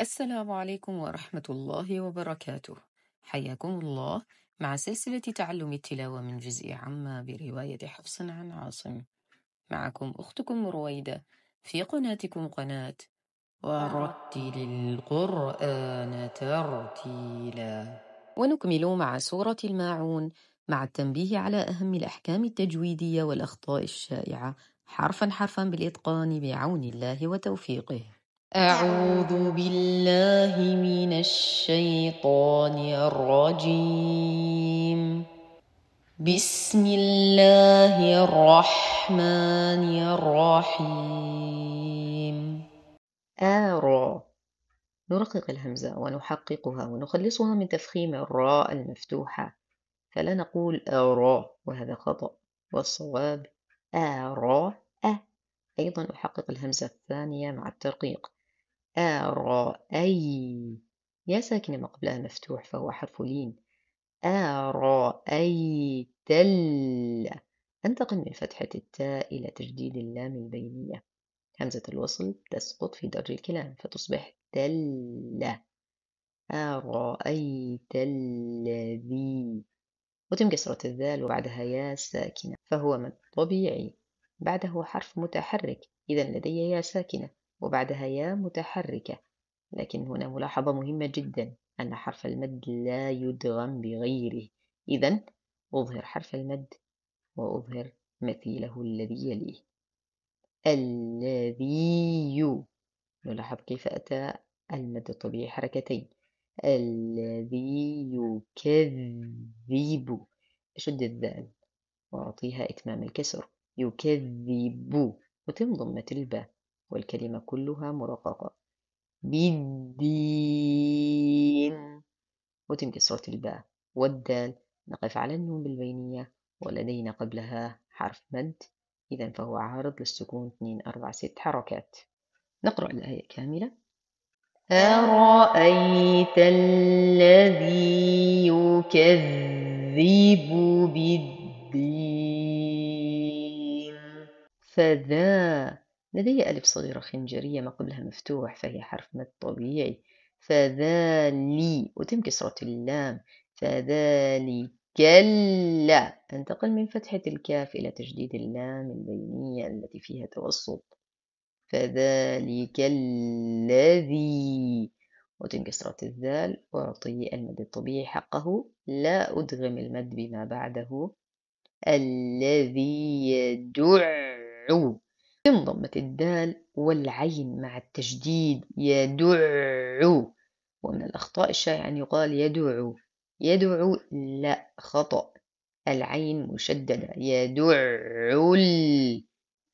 السلام عليكم ورحمة الله وبركاته حياكم الله مع سلسلة تعلم التلاوة من جزء عما برواية حفص عن عاصم معكم أختكم رويدة في قناتكم قناة ورتل القرآن ترتيلا ونكمل مع سورة الماعون مع التنبيه على أهم الأحكام التجويدية والأخطاء الشائعة حرفا حرفا بالإتقان بعون الله وتوفيقه أعوذ بالله من الشيطان الرجيم بسم الله الرحمن الرحيم آرى نرقق الهمزة ونحققها ونخلصها من تفخيم الراء المفتوحة فلا نقول آرى وهذا خطأ والصواب آرى أ أيضا أحقق الهمزة الثانية مع الترقيق اي يا ساكنة ما قبلها مفتوح فهو حرف لين اي تل أنتقل من فتحة التاء إلى تجديد اللام البينية همزة الوصل تسقط في درج الكلام فتصبح تل أرأيت الذي وتم كسرة الذال وبعدها يا ساكنة فهو من طبيعي بعده حرف متحرك إذا لدي يا ساكنة وبعدها يا متحركة لكن هنا ملاحظة مهمة جدا أن حرف المد لا يدغم بغيره إذا أظهر حرف المد وأظهر مثيله الذي يليه الذي يو نلاحظ كيف أتى المد الطبيعي حركتين الذي يكذب أشد الذال وأعطيها إتمام الكسر يكذب وتنضم الباء والكلمة كلها مرققة بالدين وتمت كسرة الباء والدال نقف على النون بالبينية ولدينا قبلها حرف مد إذا فهو عارض للسكون 2 4 6 حركات نقرأ الآية كاملة أرأيت الذي يكذب بالدين فذا لدي ألف صغيرة خنجرية ما قبلها مفتوح فهي حرف مد طبيعي فذالي وتم كسرة اللام فذلك كلا انتقل من فتحة الكاف إلى تجديد اللام البينية التي فيها توسط فذلك الذي وتم كسرة الذال وأعطي المد الطبيعي حقه لا أدغم المد بما بعده الذي يدعو انضمت الدال والعين مع التشديد يدعو ومن الأخطاء الشائعة أن يقال يدعو يدعو لا خطأ العين مشددة يدعو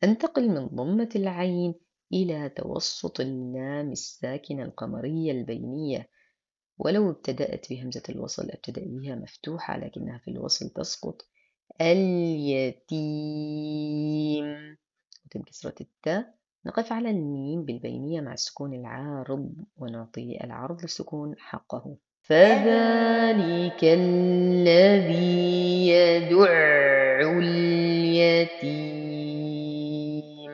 أنتقل من ضمة العين إلى توسط اللام الساكنة القمرية البينية ولو ابتدأت بهمزة الوصل ابتدأ بها مفتوحة لكنها في الوصل تسقط اليتيم بكسرة التاء نقف على الميم بالبينية مع السكون العارض ونعطي العرض للسكون حقه فذلك الذي يدع اليتيم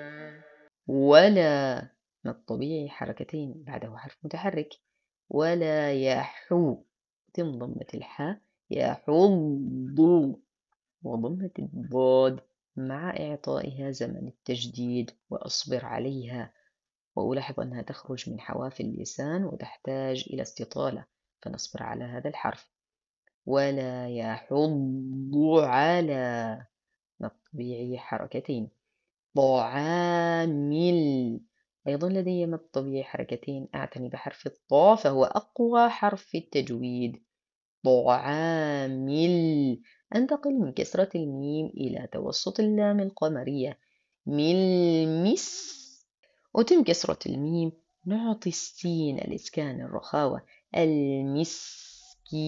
ولا من الطبيعي حركتين بعده حرف متحرك ولا يحو تم ضمة الحاء يحض وضمة الضاد مع إعطائها زمن التجديد وأصبر عليها وألاحظ أنها تخرج من حواف اللسان وتحتاج إلى استطالة فنصبر على هذا الحرف ولا يحض على الطبيعي حركتين طعامل أيضا لدي ما الطبيعي حركتين أعتني بحرف الطاء فهو أقوى حرف في التجويد طعامل أنتقل من كسرة الميم إلى توسط اللام القمرية ملمس وتم كسرة الميم نعطي السين الإسكان الرخاوة المسكين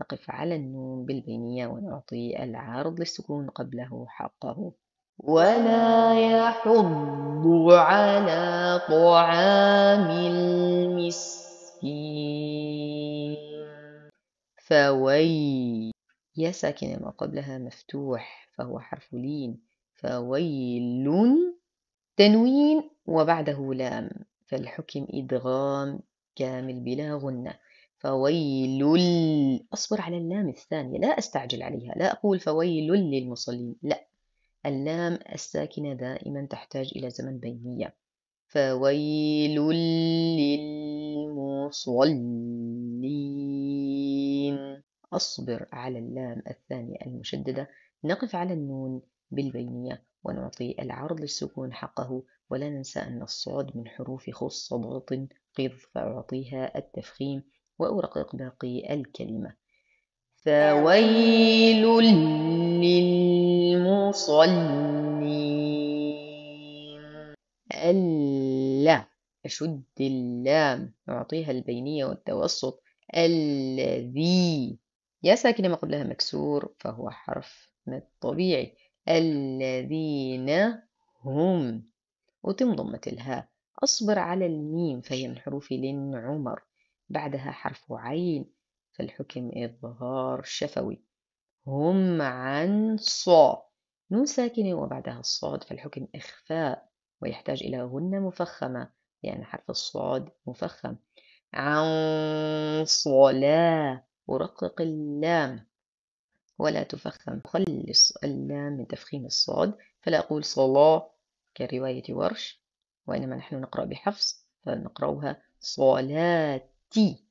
نقف على النون بالبينية ونعطي العرض للسكون قبله حقه ولا يحض على طعام المسكين فوي يا ساكنة ما قبلها مفتوح فهو حرف لين فويل تنوين وبعده لام فالحكم إدغام كامل بلا غنة فويل أصبر على اللام الثانية لا أستعجل عليها لا أقول فويل للمصلين لا اللام الساكنة دائما تحتاج إلى زمن بينية فويل للمصلين أصبر على اللام الثانية المشددة نقف على النون بالبينية ونعطي العرض للسكون حقه ولا ننسى أن الصاد من حروف خص ضغط قض فأعطيها التفخيم وأرقق باقي الكلمة فويل للمصلين ألا أشد اللام أعطيها البينية والتوسط الذي يا ساكنة ما قبلها مكسور فهو حرف مد طبيعي الذين هم وتم ضمة الهاء أصبر على الميم فهي من حروف لن عمر بعدها حرف عين فالحكم إظهار شفوي هم عن ص نون ساكنة وبعدها الصاد فالحكم إخفاء ويحتاج إلى غنة مفخمة لأن يعني حرف الصاد مفخم عن صلاة ورقق اللام ولا تفخم خلص اللام من تفخيم الصاد فلا أقول صلاة كرواية ورش وإنما نحن نقرأ بحفص فنقرأها صلاتي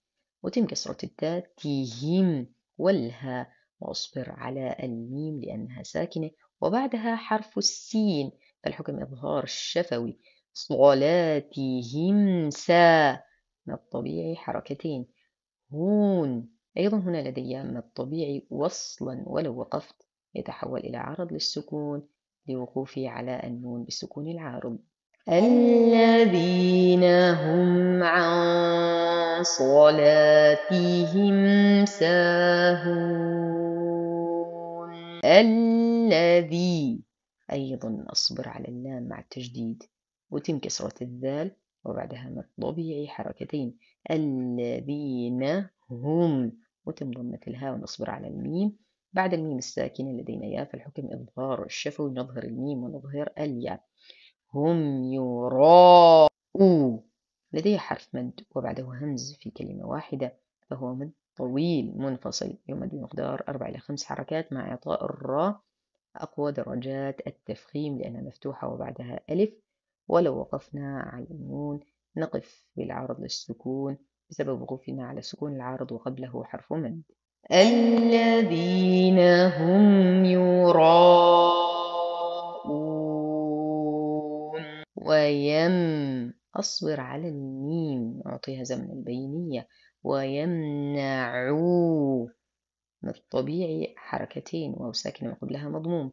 وتم كسرة التاء تيهم والها وأصبر على الميم لأنها ساكنة وبعدها حرف السين فالحكم إظهار الشفوي صلاتهم سا من الطبيعي حركتين هون أيضا هنا لدي من الطبيعي وصلا ولو وقفت يتحول إلى عرض للسكون لوقوفي على النون بالسكون العارض الذين هم عن صلاتهم ساهون الذي أيضا أصبر على اللام مع التجديد وتم كسرة الذال وبعدها من الطبيعي حركتين الذين هم وتنضم في الهاء ونصبر على الميم بعد الميم الساكنة لدينا يا فالحكم إظهار الشفوي نظهر الميم ونظهر الياء هم يراء لدي حرف مد وبعده همز في كلمة واحدة فهو مد طويل منفصل يمد بمقدار أربع إلى خمس حركات مع إعطاء الراء أقوى درجات التفخيم لأنها مفتوحة وبعدها ألف ولو وقفنا على النون نقف بالعرض للسكون بسبب وقوفنا على سكون العارض وقبله حرف مد الذين هم يراءون ويم أصبر على الميم أعطيها زمن البينية ويمنعوا من الطبيعي حركتين واو ساكنة وقبلها مضموم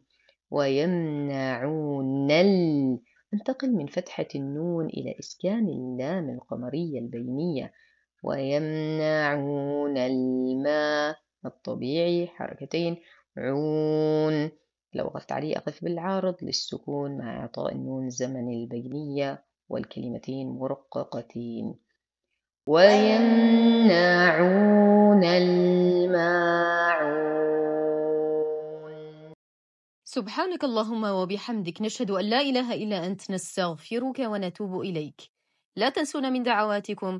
ويمنعون ال انتقل من فتحة النون إلى إسكان اللام القمرية البينية ويمنعون الماء الطبيعي حركتين عون لو وقفت عليه أقف بالعارض للسكون مع إعطاء النون زمن البينية والكلمتين مرققتين ويمنعون الماعون سبحانك اللهم وبحمدك نشهد أن لا إله إلا أنت نستغفرك ونتوب إليك لا تنسونا من دعواتكم